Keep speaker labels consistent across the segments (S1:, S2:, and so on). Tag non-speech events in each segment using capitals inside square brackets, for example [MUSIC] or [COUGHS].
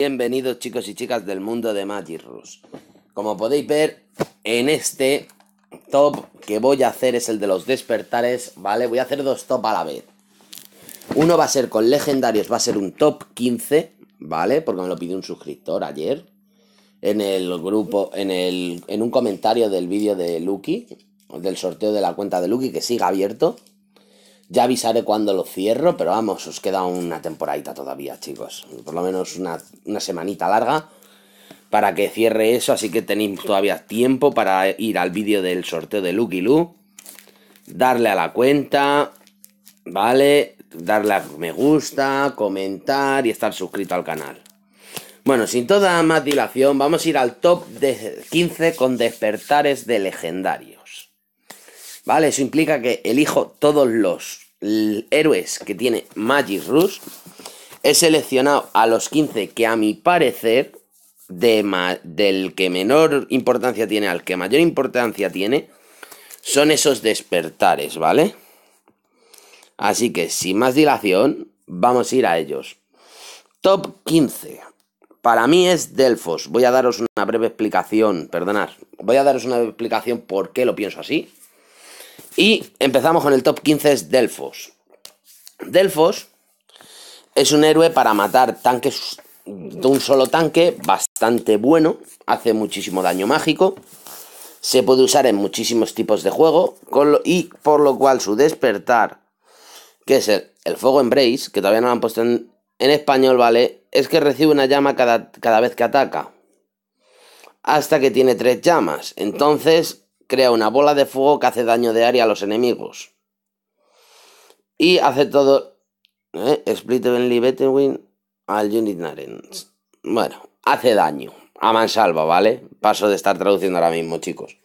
S1: Bienvenidos chicos y chicas del mundo de Magic Como podéis ver, en este top que voy a hacer es el de los despertares, ¿vale? Voy a hacer dos top a la vez. Uno va a ser con legendarios, va a ser un top 15, ¿vale? Porque me lo pidió un suscriptor ayer. En el grupo, en, el, en un comentario del vídeo de Lucky, del sorteo de la cuenta de Lucky, que sigue abierto. Ya avisaré cuando lo cierro, pero vamos, os queda una temporadita todavía, chicos. Por lo menos una, semanita larga para que cierre eso, así que tenéis todavía tiempo para ir al vídeo del sorteo de Lucky Lu, darle a la cuenta, ¿vale? Darle a me gusta, comentar y estar suscrito al canal. Bueno, sin toda más dilación, vamos a ir al top de 15 con despertares de legendario. ¿Vale? Eso implica que elijo todos los héroes que tiene Magic Rush. He seleccionado a los 15 que a mi parecer, de del que menor importancia tiene al que mayor importancia tiene, son esos despertares, ¿vale? Así que sin más dilación, vamos a ir a ellos. Top 15. Para mí es Delfos. Voy a daros una breve explicación, perdonad. Voy a daros una breve explicación por qué lo pienso así y empezamos con el top 15 es Delfos. Delfos es un héroe para matar tanques de un solo tanque, bastante bueno, hace muchísimo daño mágico. Se puede usar en muchísimos tipos de juego y por lo cual su despertar, que es el, fuego fuego embrace, que todavía no lo han puesto en, español, ¿vale? Es que recibe una llama cada, cada vez que ataca. Hasta que tiene tres llamas. Entonces, crea una bola de fuego que hace daño de área a los enemigos. Y hace todo. ¿eh? Split al Unit Bueno, hace daño. A mansalva, ¿vale? Paso de estar traduciendo ahora mismo, chicos.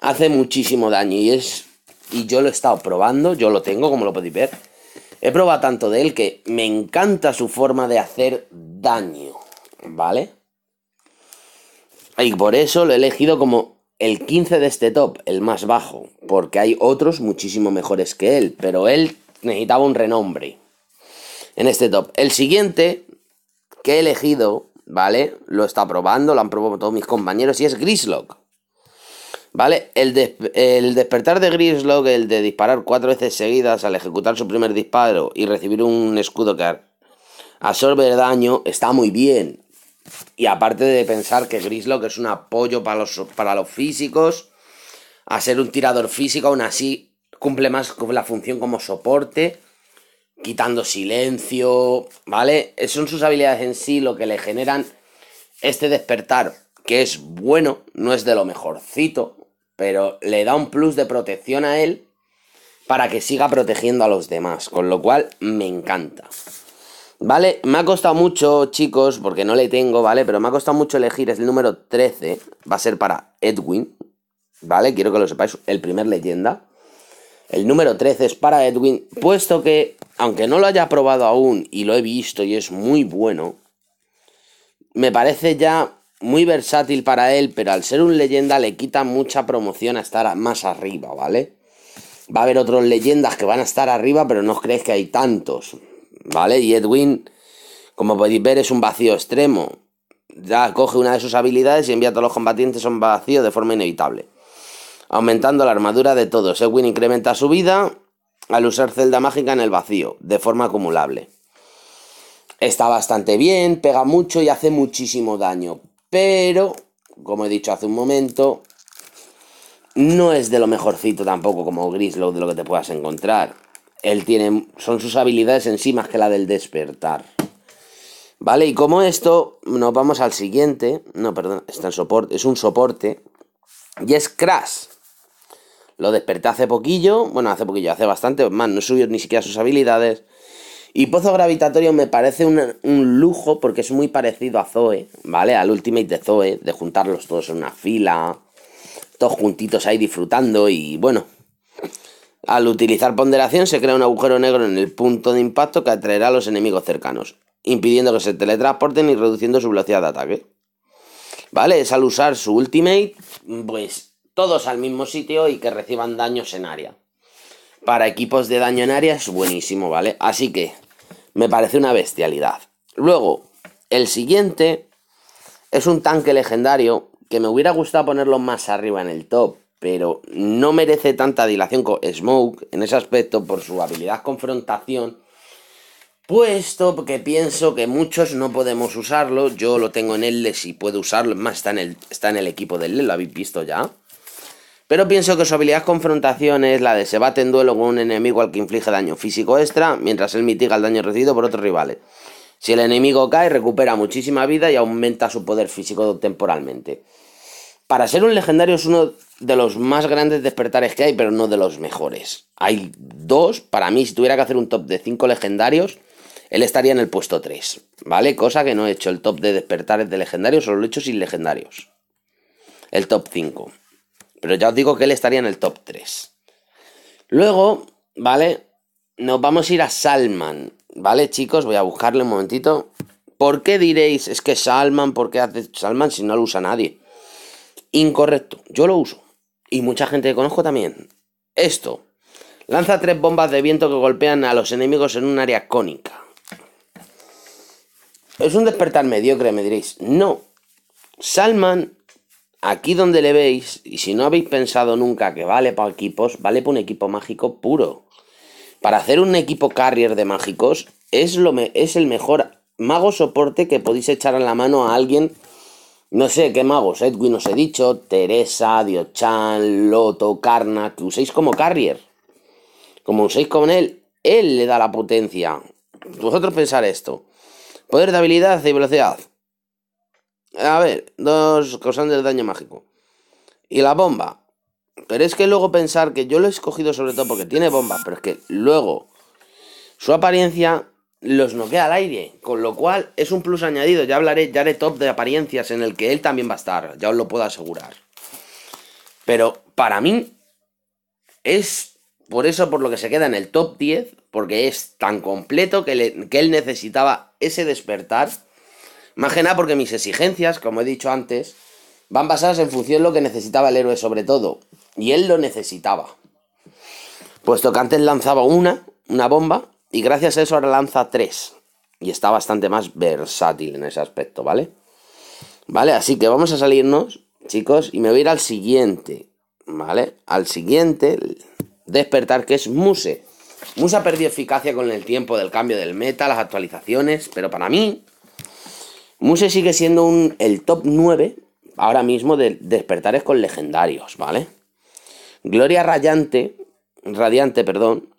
S1: Hace muchísimo daño y es. Y yo lo he estado probando, yo lo tengo, como lo podéis ver. He probado tanto de él que me encanta su forma de hacer daño, ¿vale? Y por eso lo he elegido como el 15 de este top, el más bajo, porque hay otros muchísimo mejores que él, pero él necesitaba un renombre en este top. El siguiente que he elegido, ¿vale? Lo está probando, lo han probado todos mis compañeros y es Grislock. ¿Vale? El, el despertar de Grislock, el de disparar cuatro veces seguidas al ejecutar su primer disparo y recibir un escudo que absorbe el daño, está muy bien. Y aparte de pensar que Grislock es un apoyo para los, para los físicos, a ser un tirador físico, aún así cumple más la función como soporte, quitando silencio, ¿vale? Son sus habilidades en sí lo que le generan este despertar, que es bueno, no es de lo mejorcito, pero le da un plus de protección a él para que siga protegiendo a los demás, con lo cual me encanta. ¿Vale? Me ha costado mucho, chicos, porque no le tengo, ¿vale? Pero me ha costado mucho elegir. Es el número 13. Va a ser para Edwin. ¿Vale? Quiero que lo sepáis. El primer leyenda. El número 13 es para Edwin. Puesto que, aunque no lo haya probado aún y lo he visto y es muy bueno, me parece ya muy versátil para él, pero al ser un leyenda le quita mucha promoción a estar más arriba, ¿vale? Va a haber otros leyendas que van a estar arriba, pero no os creéis que hay tantos. ¿Vale? Y Edwin, como podéis ver, es un vacío extremo. Ya coge una de sus habilidades y envía a todos los combatientes a un vacío de forma inevitable. Aumentando la armadura de todos, Edwin incrementa su vida al usar celda mágica en el vacío, de forma acumulable. Está bastante bien, pega mucho y hace muchísimo daño. Pero, como he dicho hace un momento, no es de lo mejorcito tampoco como Grislow de lo que te puedas encontrar él tiene, son sus habilidades en sí más que la del despertar. Vale, y como esto, nos vamos al siguiente. No, perdón, está en soporte, es un soporte. Y es Crash. Lo desperté hace poquillo, bueno, hace poquillo, hace bastante, más, no subió ni siquiera sus habilidades. Y Pozo Gravitatorio me parece un, un, lujo porque es muy parecido a Zoe, ¿vale? Al Ultimate de Zoe, de juntarlos todos en una fila, todos juntitos ahí disfrutando y bueno, al utilizar ponderación se crea un agujero negro en el punto de impacto que atraerá a los enemigos cercanos, impidiendo que se teletransporten y reduciendo su velocidad de ataque. ¿Vale? Es al usar su ultimate, pues todos al mismo sitio y que reciban daños en área. Para equipos de daño en área es buenísimo, ¿vale? Así que me parece una bestialidad. Luego, el siguiente es un tanque legendario que me hubiera gustado ponerlo más arriba en el top, pero no merece tanta dilación con Smoke en ese aspecto por su habilidad confrontación. Puesto que pienso que muchos no podemos usarlo, yo lo tengo en él si puedo usarlo, más está en el, está en el equipo de L, lo habéis visto ya. Pero pienso que su habilidad confrontación es la de se bate en duelo con un enemigo al que inflige daño físico extra, mientras él mitiga el daño recibido por otros rivales. Si el enemigo cae, recupera muchísima vida y aumenta su poder físico temporalmente. Para ser un legendario es uno de los más grandes despertares que hay, pero no de los mejores. Hay dos, para mí, si tuviera que hacer un top de cinco legendarios, él estaría en el puesto 3, ¿vale? Cosa que no he hecho. El top de despertares de legendarios solo lo he hecho sin legendarios. El top 5. Pero ya os digo que él estaría en el top 3. Luego, ¿vale? Nos vamos a ir a Salman, ¿vale, chicos? Voy a buscarle un momentito. ¿Por qué diréis, es que Salman, ¿por qué hace Salman si no lo usa nadie? Incorrecto, yo lo uso. Y mucha gente que conozco también. Esto. Lanza tres bombas de viento que golpean a los enemigos en un área cónica. Es un despertar mediocre, me diréis. No. Salman, aquí donde le veis, y si no habéis pensado nunca que vale para equipos, vale para un equipo mágico puro. Para hacer un equipo carrier de mágicos, es, lo es el mejor mago soporte que podéis echar a la mano a alguien no sé qué magos, Edwin os he dicho, Teresa, Diochan, Loto, Karna, que uséis como carrier. Como uséis con él, él le da la potencia. Vosotros pensar esto. Poder de habilidad y velocidad. A ver, dos cosas de daño mágico. Y la bomba. Pero es que luego pensar que yo lo he escogido sobre todo porque tiene bombas, pero es que luego su apariencia los noquea al aire, con lo cual es un plus añadido. Ya hablaré, ya haré top de apariencias en el que él también va a estar, ya os lo puedo asegurar. Pero para mí es por eso por lo que se queda en el top 10, porque es tan completo que, él necesitaba ese despertar. Más que nada porque mis exigencias, como he dicho antes, van basadas en función de lo que necesitaba el héroe sobre todo. Y él lo necesitaba. Puesto que antes lanzaba una, una bomba, y gracias a eso ahora lanza 3. Y está bastante más versátil en ese aspecto, ¿vale? Vale, así que vamos a salirnos, chicos, y me voy a ir al siguiente, ¿vale? Al siguiente, despertar, que es Muse. Muse ha perdido eficacia con el tiempo del cambio del meta, las actualizaciones, pero para mí, Muse sigue siendo un, el top 9 ahora mismo de despertares con legendarios, ¿vale? Gloria rayante Radiante, perdón,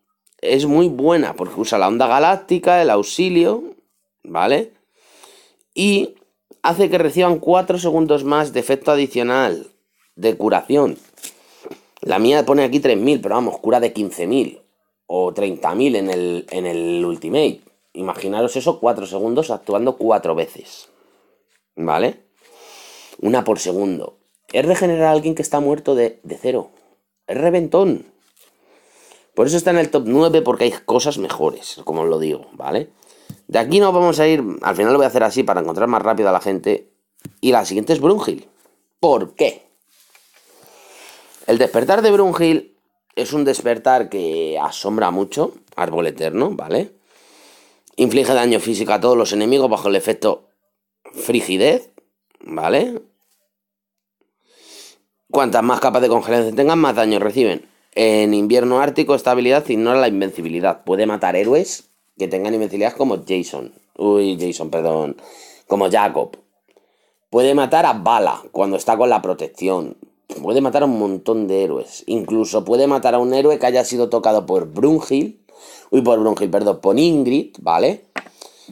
S1: es muy buena porque usa la onda galáctica, el auxilio, ¿vale? Y hace que reciban 4 segundos más de efecto adicional de curación. La mía pone aquí 3.000, pero vamos, cura de 15.000 o 30.000 en el, en el Ultimate. Imaginaros eso 4 segundos actuando 4 veces. ¿Vale? Una por segundo. Es regenerar a alguien que está muerto de, de cero. Es reventón. Por eso está en el top 9 porque hay cosas mejores, como os lo digo, ¿vale? De aquí nos vamos a ir, al final lo voy a hacer así para encontrar más rápido a la gente. Y la siguiente es Brunhill. ¿Por qué? El despertar de Brunhill es un despertar que asombra mucho, árbol eterno, ¿vale? Inflige daño físico a todos los enemigos bajo el efecto frigidez, ¿vale? Cuantas más capas de congelación tengan, más daño reciben. En invierno ártico, esta habilidad ignora la invencibilidad. Puede matar héroes que tengan invencibilidad como Jason. Uy, Jason, perdón. Como Jacob. Puede matar a Bala cuando está con la protección. Puede matar a un montón de héroes. Incluso puede matar a un héroe que haya sido tocado por Brunhild. Uy, por Brunhild, perdón, por Ingrid, ¿vale?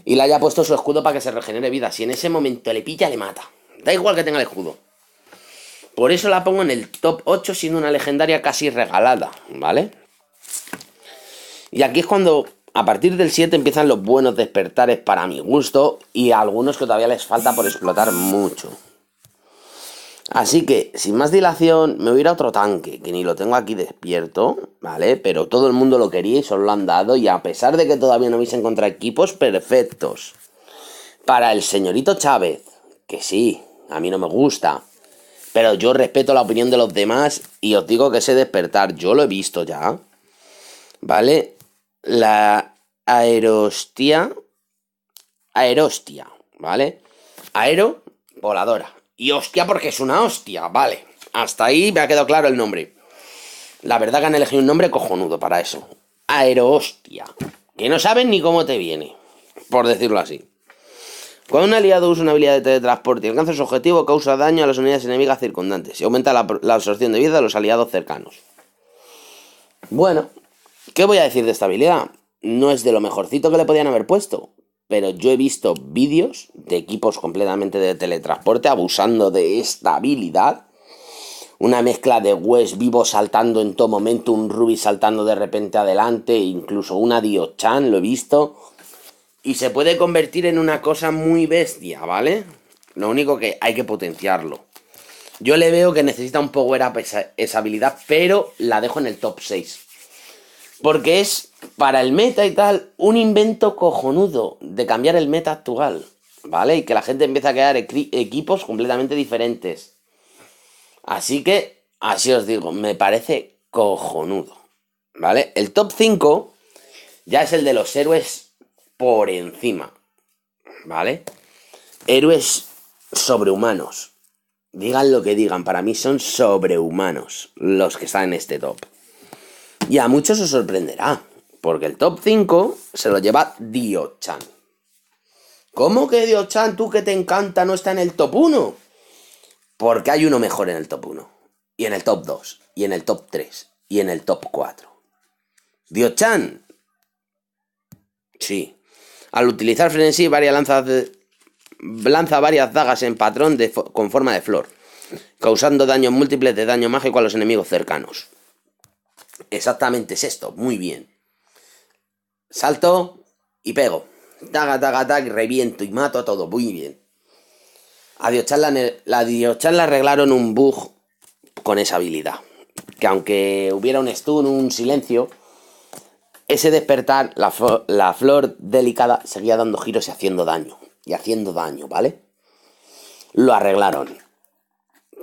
S1: Y le haya puesto su escudo para que se regenere vida. Si en ese momento le pilla, le mata. Da igual que tenga el escudo. Por eso la pongo en el top 8 siendo una legendaria casi regalada, ¿vale? Y aquí es cuando a partir del 7 empiezan los buenos despertares para mi gusto y algunos que todavía les falta por explotar mucho. Así que, sin más dilación, me voy a ir a otro tanque, que ni lo tengo aquí despierto, ¿vale? Pero todo el mundo lo quería y solo lo han dado, y a pesar de que todavía no habéis encontrado equipos perfectos. Para el señorito Chávez, que sí, a mí no me gusta, pero yo respeto la opinión de los demás y os digo que sé despertar. Yo lo he visto ya. ¿Vale? La aerostia. Aerostia, ¿vale? Aero, voladora. Y hostia porque es una hostia, vale. Hasta ahí me ha quedado claro el nombre. La verdad que han elegido un nombre cojonudo para eso. aerostia Que no saben ni cómo te viene, por decirlo así. Cuando un aliado usa una habilidad de teletransporte y alcanza su objetivo, causa daño a las unidades enemigas circundantes y aumenta la, absorción de vida de los aliados cercanos. Bueno, ¿qué voy a decir de esta habilidad? No es de lo mejorcito que le podían haber puesto, pero yo he visto vídeos de equipos completamente de teletransporte abusando de esta habilidad. Una mezcla de Wes vivo saltando en todo momento, un Ruby saltando de repente adelante, incluso una Dio-chan, lo he visto. Y se puede convertir en una cosa muy bestia, ¿vale? Lo único que hay que potenciarlo. Yo le veo que necesita un power up esa, habilidad, pero la dejo en el top 6. Porque es, para el meta y tal, un invento cojonudo de cambiar el meta actual, ¿vale? Y que la gente empiece a crear equipos completamente diferentes. Así que, así os digo, me parece cojonudo, ¿vale? El top 5 ya es el de los héroes por encima. ¿Vale? Héroes sobrehumanos. Digan lo que digan, para mí son sobrehumanos los que están en este top. Y a muchos os sorprenderá, porque el top 5 se lo lleva Dio-chan. ¿Cómo que Dio-chan, tú que te encanta, no está en el top 1? Porque hay uno mejor en el top 1, y en el top 2, y en el top 3, y en el top 4. Dio-chan. Sí, al utilizar frenesí, varias lanzas lanza varias dagas en patrón con forma de flor, causando daños múltiples de daño mágico a los enemigos cercanos. Exactamente es esto, muy bien. Salto y pego. Daga, daga, daga, reviento y mato a todo, muy bien. A charla la, arreglaron un bug con esa habilidad. Que aunque hubiera un stun, un silencio, ese despertar, la, flor delicada seguía dando giros y haciendo daño. Y haciendo daño, ¿vale? Lo arreglaron.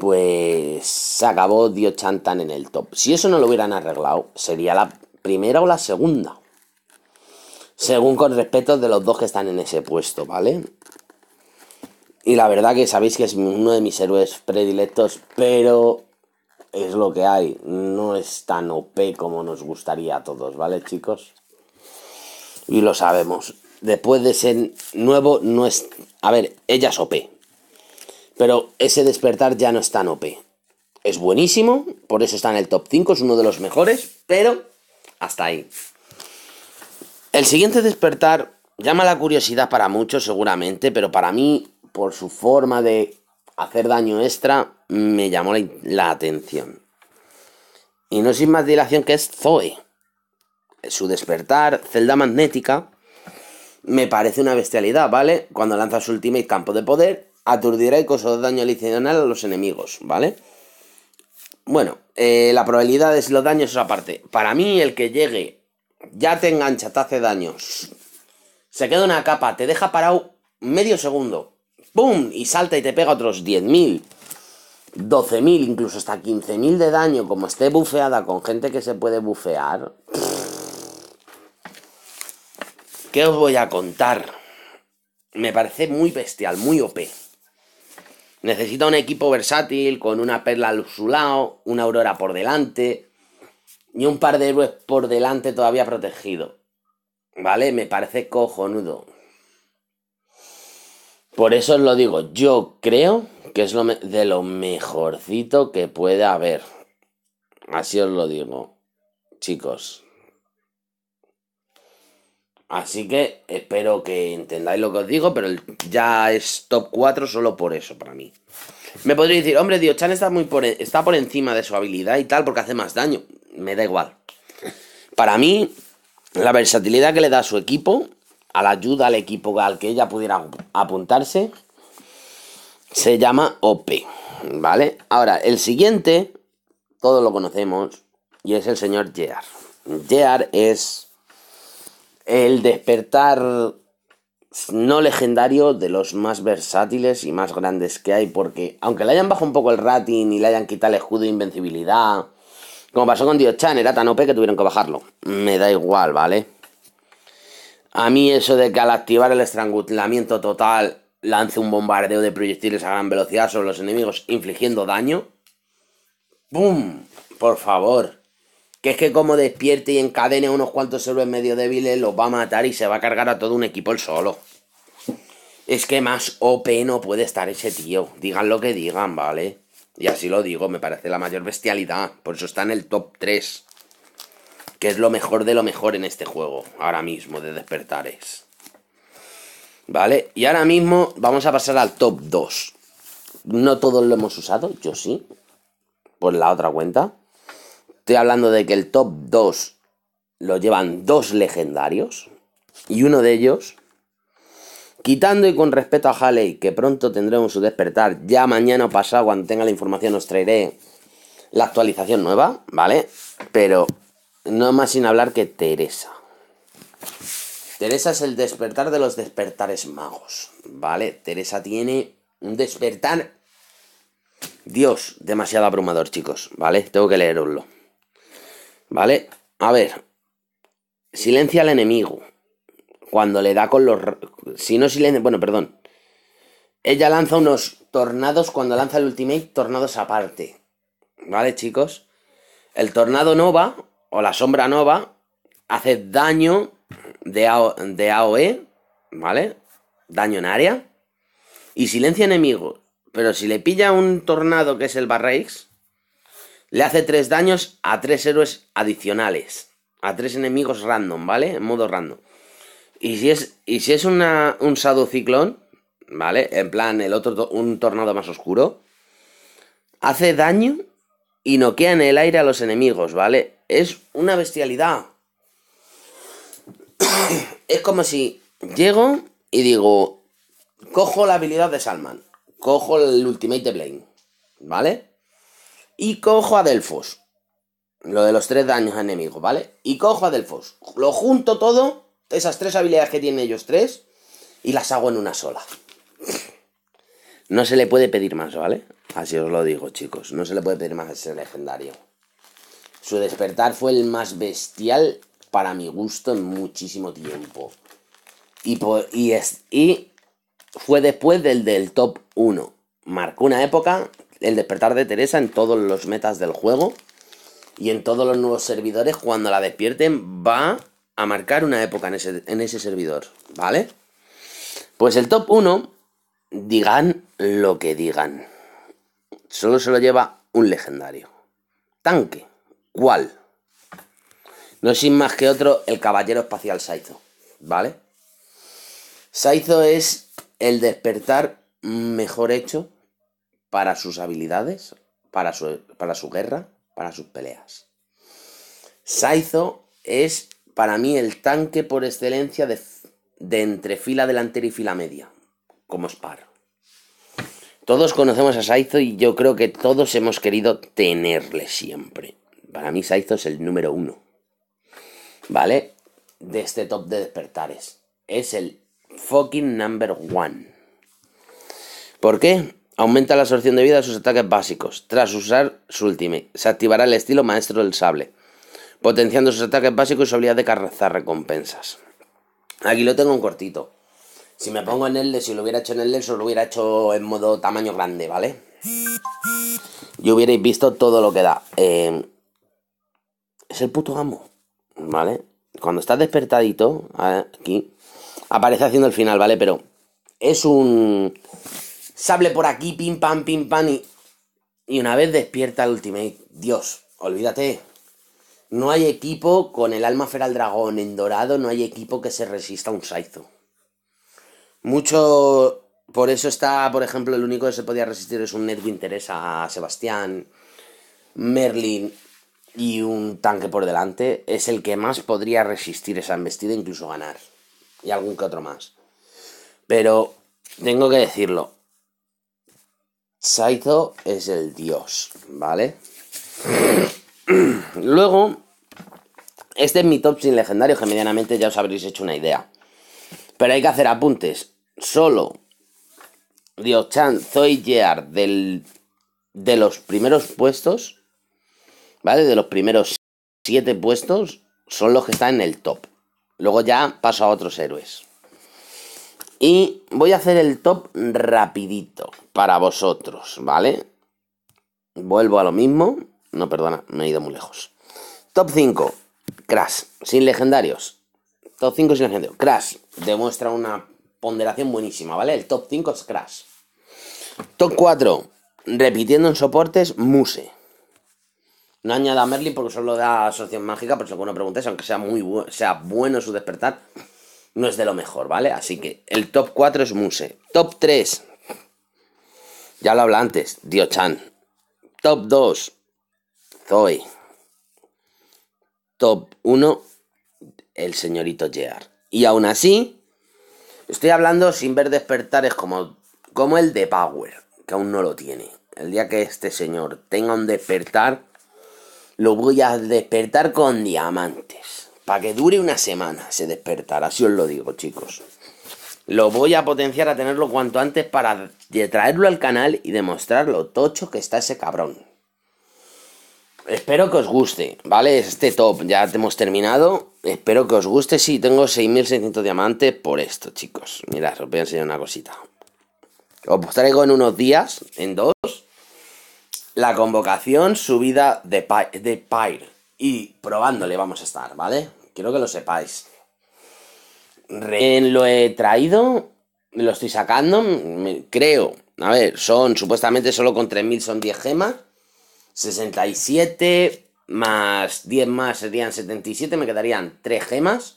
S1: Pues se acabó Dio Chantan en el top. Si eso no lo hubieran arreglado, sería la primera o la segunda. Según con respeto de los dos que están en ese puesto, ¿vale? Y la verdad que sabéis que es uno de mis héroes predilectos, pero es lo que hay. No es tan OP como nos gustaría a todos, ¿vale, chicos? Y lo sabemos. Después de ser nuevo, no es. A ver, ella es OP. Pero ese despertar ya no es tan OP. Es buenísimo, por eso está en el top 5, es uno de los mejores, pero hasta ahí. El siguiente despertar llama la curiosidad para muchos, seguramente, pero para mí, por su forma de hacer daño extra me llamó la, atención. Y no sin más dilación que es Zoe. Su despertar, celda magnética, me parece una bestialidad, ¿vale? Cuando lanza su ultimate campo de poder, aturdirá y de daño adicional a los enemigos, ¿vale? Bueno, eh, la probabilidad de los daños es aparte. Para mí, el que llegue, ya te engancha, te hace daños se queda una capa, te deja parado medio segundo. ¡pum! Y salta y te pega otros 10.000, 12.000, incluso hasta 15.000 de daño, como esté bufeada con gente que se puede bufear. ¿Qué os voy a contar? Me parece muy bestial, muy OP. Necesita un equipo versátil con una perla al una aurora por delante y un par de héroes por delante todavía protegido. ¿Vale? Me parece cojonudo. Por eso os lo digo, yo creo que es de lo mejorcito que puede haber. Así os lo digo, chicos. Así que espero que entendáis lo que os digo, pero ya es top 4 solo por eso para mí. Me podría decir, hombre, Chan está, muy e-, está por encima de su habilidad y tal porque hace más daño. Me da igual. Para mí, la versatilidad que le da a su equipo a la ayuda al equipo al que ella pudiera apuntarse, se llama OP, ¿vale? Ahora, el siguiente, todos lo conocemos, y es el señor Gear. Gear es el despertar no legendario de los más versátiles y más grandes que hay, porque aunque le hayan bajado un poco el rating y le hayan quitado el escudo de invencibilidad, como pasó con Dios Chan era tan OP que tuvieron que bajarlo. Me da igual, ¿vale? A mí eso de que al activar el estrangulamiento total lance un bombardeo de proyectiles a gran velocidad sobre los enemigos infligiendo daño. ¡Bum! Por favor. Que es que como despierte y encadene unos cuantos héroes medio débiles, los va a matar y se va a cargar a todo un equipo el solo. Es que más OP no puede estar ese tío. Digan lo que digan, ¿vale? Y así lo digo, me parece la mayor bestialidad. Por eso está en el top 3 que es lo mejor de lo mejor en este juego, ahora mismo, de despertares. ¿Vale? Y ahora mismo vamos a pasar al top 2. No todos lo hemos usado, yo sí, por la otra cuenta. Estoy hablando de que el top 2 lo llevan dos legendarios. Y uno de ellos, quitando y con respeto a Haley, que pronto tendremos su despertar, ya mañana o pasado, cuando tenga la información, os traeré la actualización nueva, ¿vale? Pero no más sin hablar que Teresa. Teresa es el despertar de los despertares magos, ¿vale? Teresa tiene un despertar... Dios, demasiado abrumador, chicos, ¿vale? Tengo que leerlo ¿Vale? A ver. Silencia al enemigo. Cuando le da con los... Si no silencia... Bueno, perdón. Ella lanza unos tornados cuando lanza el ultimate, tornados aparte. ¿Vale, chicos? El tornado no va o la sombra nova hace daño de, AOE, e, ¿vale? Daño en área. Y silencia enemigos. Pero si le pilla un tornado que es el Barraix, le hace tres daños a tres héroes adicionales. A tres enemigos random, ¿vale? En modo random. Y si es, y si es un sado Ciclón, ¿vale? En plan, el otro, un tornado más oscuro, hace daño y noquea en el aire a los enemigos, ¿vale? es una bestialidad. [COUGHS] es como si llego y digo, cojo la habilidad de Salman, cojo el Ultimate de Blaine, ¿vale? Y cojo a Delfos, lo de los tres daños enemigos, ¿vale? Y cojo a Delfos, lo junto todo, esas tres habilidades que tienen ellos tres, y las hago en una sola. No se le puede pedir más, ¿vale? Así os lo digo, chicos. No se le puede pedir más a ese legendario. Su despertar fue el más bestial para mi gusto en muchísimo tiempo. Y, fue después del del top 1. Marcó una época, el despertar de Teresa en todos los metas del juego. Y en todos los nuevos servidores, cuando la despierten, va a marcar una época en ese, en ese servidor. ¿Vale? Pues el top 1, digan lo que digan. Solo se lo lleva un legendario. Tanque no es más que otro el caballero espacial Saizo, ¿vale? Saizo es el despertar mejor hecho para sus habilidades, para su, guerra, para sus peleas. Saizo es para mí el tanque por excelencia de, de entre fila delantera y fila media, como Spar. Todos conocemos a Saizo y yo creo que todos hemos querido tenerle siempre. Para mí Saizo es el número uno. ¿Vale? De este top de despertares. Es el fucking number one. ¿Por qué? Aumenta la absorción de vida de sus ataques básicos. Tras usar su ultimate, se activará el estilo maestro del sable. Potenciando sus ataques básicos y su habilidad de cazar recompensas. Aquí lo tengo un cortito. Si me pongo en el si lo hubiera hecho en el se lo hubiera hecho en modo tamaño grande, ¿vale? Y hubierais visto todo lo que da. Eh, es el puto amo, ¿vale? Cuando estás despertadito, aquí, aparece haciendo el final, ¿vale? Pero es un sable por aquí, pim pam, pim pam, y, y una vez despierta el Ultimate, Dios, olvídate. No hay equipo con el alma feral dragón en dorado, no hay equipo que se resista a un Saizo. Mucho. Por eso está, por ejemplo, el único que se podía resistir es un Netwin Teresa a Sebastián. Merlin y un tanque por delante, es el que más podría resistir esa embestida, incluso ganar. Y algún que otro más. Pero tengo que decirlo. Saito es el dios, ¿vale? [CLEARS THROAT] Luego, este es mi top sin legendario, que medianamente ya os habréis hecho una idea. Pero hay que hacer apuntes. Solo Diochan Zoe del, de los primeros puestos ¿vale? De los primeros siete puestos son los que están en el top. Luego ya paso a otros héroes. Y voy a hacer el top rapidito para vosotros, ¿vale? Vuelvo a lo mismo. No, perdona, me he ido muy lejos. Top 5. Crash, sin legendarios. Top 5 sin legendarios. Crash demuestra una ponderación buenísima, ¿vale? El top 5 es Crash. Top 4. Repitiendo en soportes, Muse. No añada a Merlin porque solo da asociación mágica, por si alguno preguntáis, aunque sea muy sea bueno su despertar, no es de lo mejor, ¿vale? Así que el top 4 es Muse. Top 3. Ya lo habla antes, Diochan. Top 2, Zoe. Top 1, el señorito Gear. Y aún así, estoy hablando sin ver despertares como, como el de Power, que aún no lo tiene. El día que este señor tenga un despertar, lo voy a despertar con diamantes. Para que dure una semana se despertará, así os lo digo, chicos. Lo voy a potenciar a tenerlo cuanto antes para traerlo al canal y demostrar lo tocho que está ese cabrón. Espero que os guste, ¿vale? Este top ya hemos terminado. Espero que os guste. Sí, tengo 6.600 diamantes por esto, chicos. Mirad, os voy a enseñar una cosita. Os traigo en unos días, en dos, la convocación, subida de, de Pyre. Y probándole vamos a estar, ¿vale? Quiero que lo sepáis. Ren lo he traído, lo estoy sacando, creo. A ver, son supuestamente solo con 3.000 son 10 gemas. 67 más 10 más serían 77, me quedarían 3 gemas.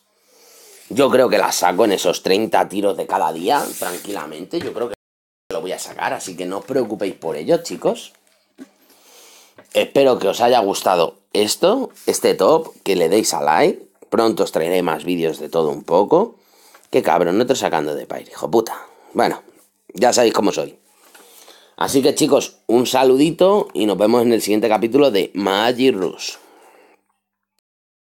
S1: Yo creo que las saco en esos 30 tiros de cada día, tranquilamente. Yo creo que lo voy a sacar, así que no os preocupéis por ello, chicos. Espero que os haya gustado esto, este top, que le deis a like. Pronto os traeré más vídeos de todo un poco. Qué cabrón, no te sacando de país, hijo puta. Bueno, ya sabéis cómo soy. Así que chicos, un saludito y nos vemos en el siguiente capítulo de Magic